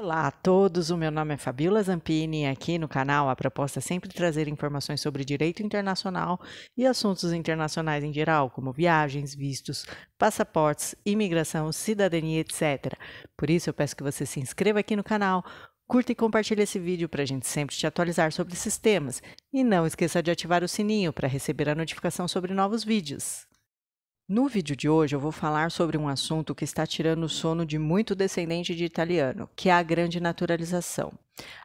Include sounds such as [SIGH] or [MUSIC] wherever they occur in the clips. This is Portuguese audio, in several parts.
Olá a todos, o meu nome é Fabiola Zampini e aqui no canal a proposta é sempre trazer informações sobre direito internacional e assuntos internacionais em geral, como viagens, vistos, passaportes, imigração, cidadania, etc. Por isso eu peço que você se inscreva aqui no canal, curta e compartilhe esse vídeo para a gente sempre te atualizar sobre esses temas. E não esqueça de ativar o sininho para receber a notificação sobre novos vídeos. No vídeo de hoje eu vou falar sobre um assunto que está tirando o sono de muito descendente de italiano, que é a grande naturalização.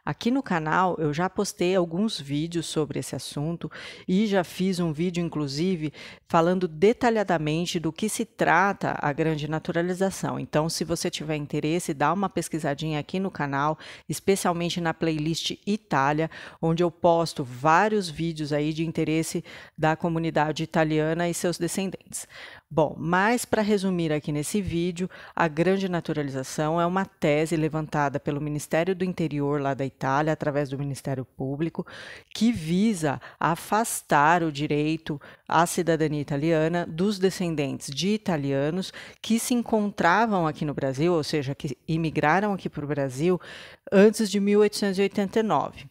Aqui no canal eu já postei alguns vídeos sobre esse assunto e já fiz um vídeo inclusive falando detalhadamente do que se trata a grande naturalização. Então, se você tiver interesse, dá uma pesquisadinha aqui no canal, especialmente na playlist Itália, onde eu posto vários vídeos aí de interesse da comunidade italiana e seus descendentes. Bom, mas para resumir aqui nesse vídeo, a grande naturalização é uma tese levantada pelo Ministério do Interior lá da Itália, através do Ministério Público, que visa afastar o direito à cidadania italiana dos descendentes de italianos que se encontravam aqui no Brasil, ou seja, que imigraram aqui para o Brasil antes de 1889.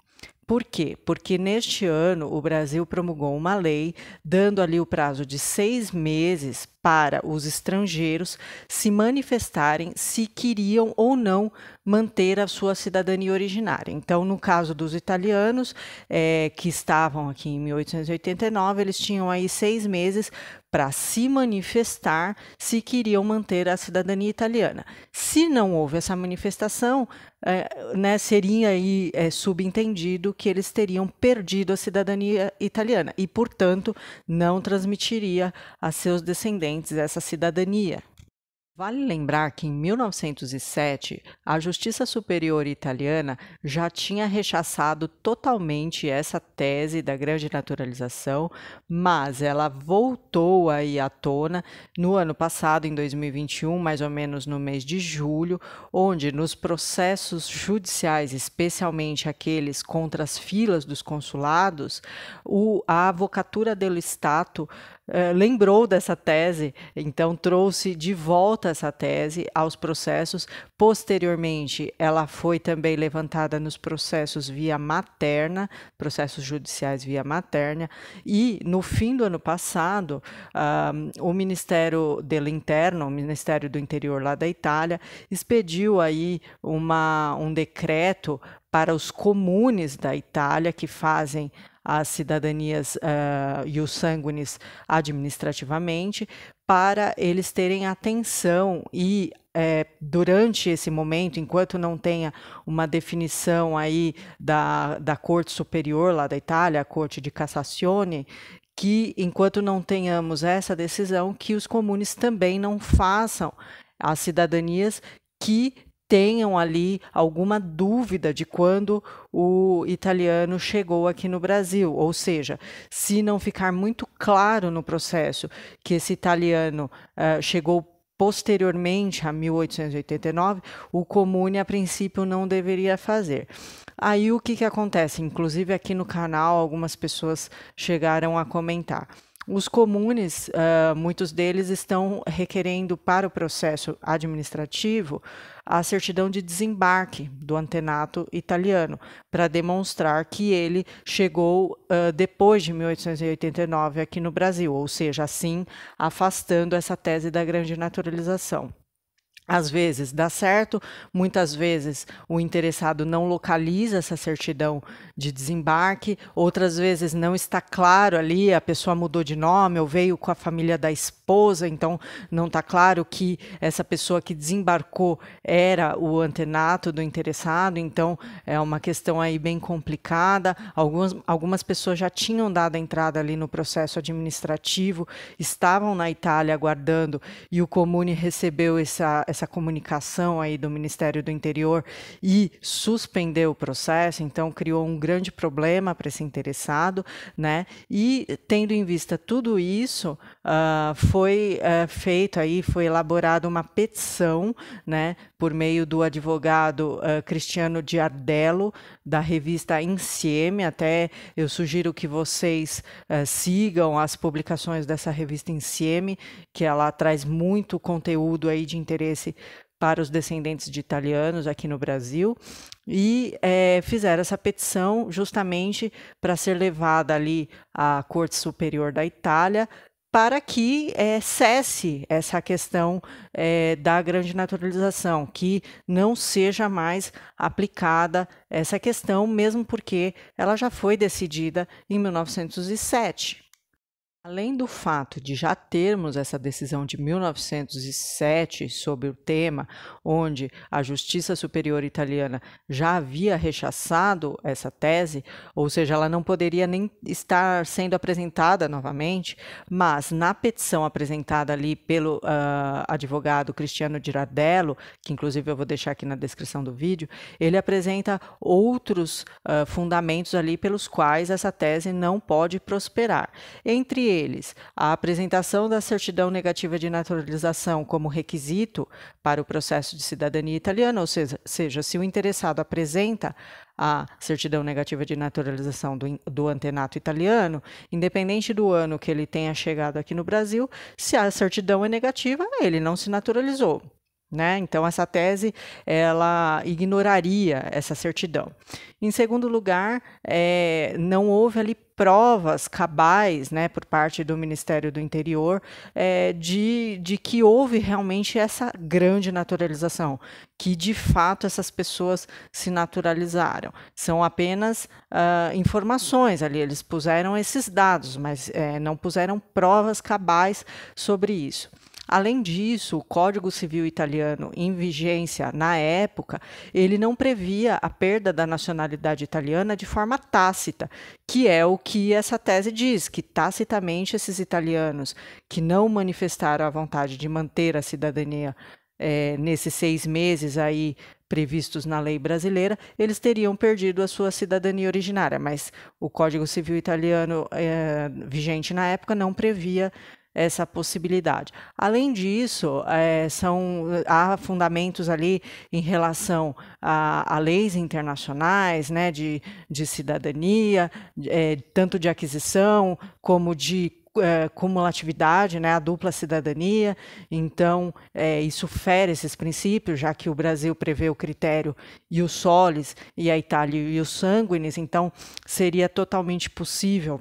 Por quê? Porque neste ano o Brasil promulgou uma lei dando ali o prazo de seis meses para os estrangeiros se manifestarem se queriam ou não manter a sua cidadania originária. Então, no caso dos italianos, é, que estavam aqui em 1889, eles tinham aí seis meses para se manifestar se queriam manter a cidadania italiana. Se não houve essa manifestação, é, né, seria aí é, subentendido que eles teriam perdido a cidadania italiana e, portanto, não transmitiria a seus descendentes essa cidadania. Vale lembrar que em 1907, a Justiça Superior Italiana já tinha rechaçado totalmente essa tese da grande naturalização, mas ela voltou aí à tona no ano passado, em 2021, mais ou menos no mês de julho, onde nos processos judiciais, especialmente aqueles contra as filas dos consulados, o, a Avocatura dello Stato eh, lembrou dessa tese, então trouxe de volta essa tese aos processos. Posteriormente, ela foi também levantada nos processos via materna, processos judiciais via materna, e no fim do ano passado, o Ministério dele Interno, o Ministério do Interior lá da Itália, expediu aí uma, um decreto para os comunes da Itália que fazem as cidadanias uh, e os sanguines administrativamente, para eles terem atenção e é, durante esse momento, enquanto não tenha uma definição aí da, da Corte Superior lá da Itália, a Corte de Cassazione, que enquanto não tenhamos essa decisão, que os comunes também não façam as cidadanias que tenham ali alguma dúvida de quando o italiano chegou aqui no Brasil, ou seja, se não ficar muito claro no processo que esse italiano uh, chegou posteriormente a 1889, o comune a princípio não deveria fazer. Aí o que, que acontece? Inclusive aqui no canal algumas pessoas chegaram a comentar. Os comunes, uh, muitos deles estão requerendo para o processo administrativo a certidão de desembarque do antenato italiano, para demonstrar que ele chegou uh, depois de 1889 aqui no Brasil, ou seja, assim afastando essa tese da grande naturalização. Às vezes dá certo, muitas vezes o interessado não localiza essa certidão de desembarque, outras vezes não está claro ali, a pessoa mudou de nome ou veio com a família da esposa, então não está claro que essa pessoa que desembarcou era o antenato do interessado, então é uma questão aí bem complicada. Algumas, algumas pessoas já tinham dado entrada ali no processo administrativo, estavam na Itália aguardando e o Comune recebeu essa essa comunicação aí do Ministério do Interior e suspendeu o processo, então criou um grande problema para esse interessado, né? E tendo em vista tudo isso, uh, foi uh, feito aí, foi elaborada uma petição, né, por meio do advogado uh, Cristiano Diardello da revista Insieme. Até eu sugiro que vocês eh, sigam as publicações dessa revista Insieme, que ela traz muito conteúdo aí de interesse para os descendentes de italianos aqui no Brasil e é, fizeram essa petição justamente para ser levada ali à Corte Superior da Itália para que é, cesse essa questão é, da grande naturalização, que não seja mais aplicada essa questão, mesmo porque ela já foi decidida em 1907. Além do fato de já termos essa decisão de 1907 sobre o tema, onde a Justiça Superior Italiana já havia rechaçado essa tese, ou seja, ela não poderia nem estar sendo apresentada novamente, mas na petição apresentada ali pelo uh, advogado Cristiano Girardello, que inclusive eu vou deixar aqui na descrição do vídeo, ele apresenta outros uh, fundamentos ali pelos quais essa tese não pode prosperar. Entre eles a apresentação da certidão negativa de naturalização como requisito para o processo de cidadania italiana, ou seja, seja se o interessado apresenta a certidão negativa de naturalização do, do, antenato italiano, independente do ano que ele tenha chegado aqui no Brasil, se a certidão é negativa, ele não se naturalizou. Né? Então, essa tese ela ignoraria essa certidão. Em segundo lugar, é, não houve ali provas cabais né, por parte do Ministério do Interior é, de, de que houve realmente essa grande naturalização, que de fato essas pessoas se naturalizaram. São apenas uh, informações ali, eles puseram esses dados, mas é, não puseram provas cabais sobre isso. Além disso, o Código Civil italiano em vigência na época, ele não previa a perda da nacionalidade italiana de forma tácita, que é o que essa tese diz, que tacitamente esses italianos que não manifestaram a vontade de manter a cidadania é, nesses seis meses aí previstos na lei brasileira, eles teriam perdido a sua cidadania originária, mas o Código Civil italiano é, vigente na época não previa essa possibilidade. Além disso, é, são, há fundamentos ali em relação a, a leis internacionais, né, de, de cidadania, é, tanto de aquisição como de é, cumulatividade, né, a dupla cidadania. Então, é, isso fere esses princípios, já que o Brasil prevê o critério e os solis, e a Itália e os sanguines. Então, seria totalmente possível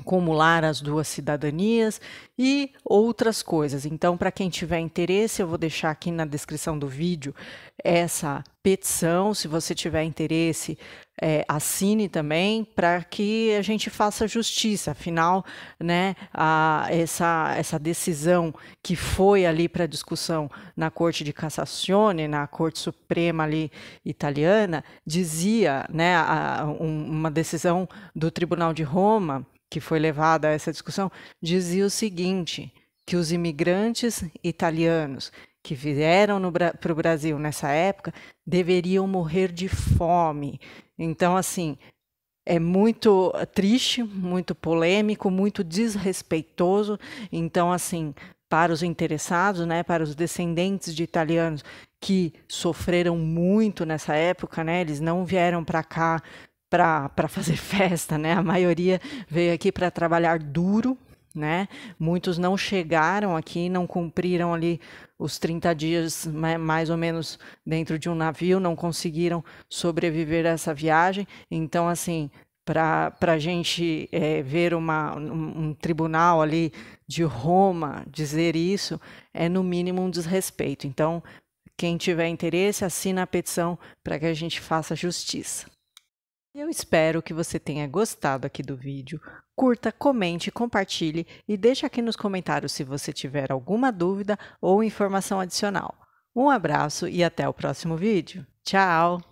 acumular as duas cidadanias e outras coisas. Então, para quem tiver interesse, eu vou deixar aqui na descrição do vídeo essa petição. Se você tiver interesse, é, assine também para que a gente faça justiça. Afinal, né, a, essa, essa decisão que foi ali para discussão na Corte de Cassazione, na Corte Suprema ali italiana, dizia, né, a, um, uma decisão do Tribunal de Roma que foi levada a essa discussão dizia o seguinte: que os imigrantes italianos que vieram para o Brasil nessa época deveriam morrer de fome. Então, assim, é muito triste, muito polêmico, muito desrespeitoso. Então, assim, para os interessados, né, para os descendentes de italianos que sofreram muito nessa época, né, eles não vieram para cá para fazer [LAUGHS] festa, né? A maioria veio aqui para trabalhar duro, né? Muitos não chegaram aqui, não cumpriram ali os 30 dias mais ou menos dentro de um navio, não conseguiram sobreviver a essa viagem. Então, assim, para a gente é, ver uma, um, um tribunal ali de Roma dizer isso, é no mínimo um desrespeito. Então, quem tiver interesse, assina a petição para que a gente faça justiça. Eu espero que você tenha gostado aqui do vídeo. Curta, comente, compartilhe e deixe aqui nos comentários se você tiver alguma dúvida ou informação adicional. Um abraço e até o próximo vídeo. Tchau!